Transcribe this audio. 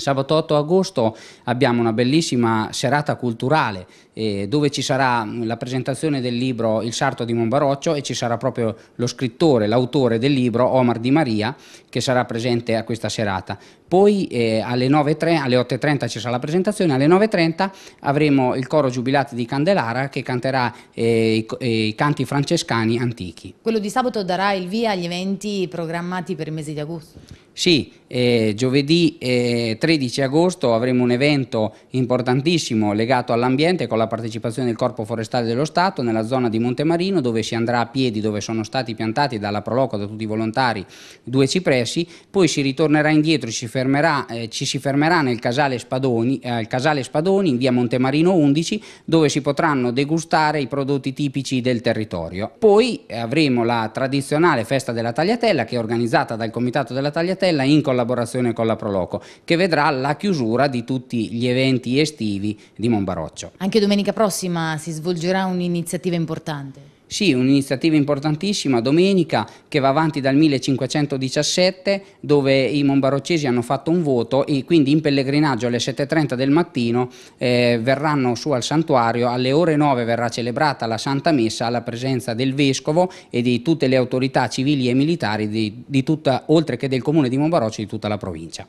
Sabato 8 agosto abbiamo una bellissima serata culturale eh, dove ci sarà mm, la presentazione del libro Il sarto di Monbaroccio e ci sarà proprio lo scrittore, l'autore del libro Omar Di Maria che sarà presente a questa serata. Poi eh, alle, 9.30, alle 8.30 ci sarà la presentazione, alle 9.30 avremo il coro Giubilati di Candelara che canterà eh, i, eh, i canti francescani antichi. Quello di sabato darà il via agli eventi programmati per il mese di agosto? Sì, eh, giovedì eh, 13 agosto avremo un evento importantissimo legato all'ambiente con la partecipazione del Corpo Forestale dello Stato nella zona di Montemarino dove si andrà a piedi, dove sono stati piantati dalla Proloco, da tutti i volontari, due cipressi, poi si ritornerà indietro, ci, fermerà, eh, ci si fermerà nel casale Spadoni, eh, casale Spadoni in via Montemarino 11 dove si potranno degustare i prodotti tipici del territorio. Poi eh, avremo la tradizionale festa della tagliatella che è organizzata dal Comitato della Tagliatella Portella in collaborazione con la Proloco, che vedrà la chiusura di tutti gli eventi estivi di Monbaroccio. Anche domenica prossima si svolgerà un'iniziativa importante. Sì, un'iniziativa importantissima, domenica, che va avanti dal 1517, dove i Monbaroccesi hanno fatto un voto e quindi in pellegrinaggio alle 7.30 del mattino eh, verranno su al santuario, alle ore 9 verrà celebrata la Santa Messa alla presenza del Vescovo e di tutte le autorità civili e militari, di, di tutta, oltre che del Comune di Monbarocci, di tutta la provincia.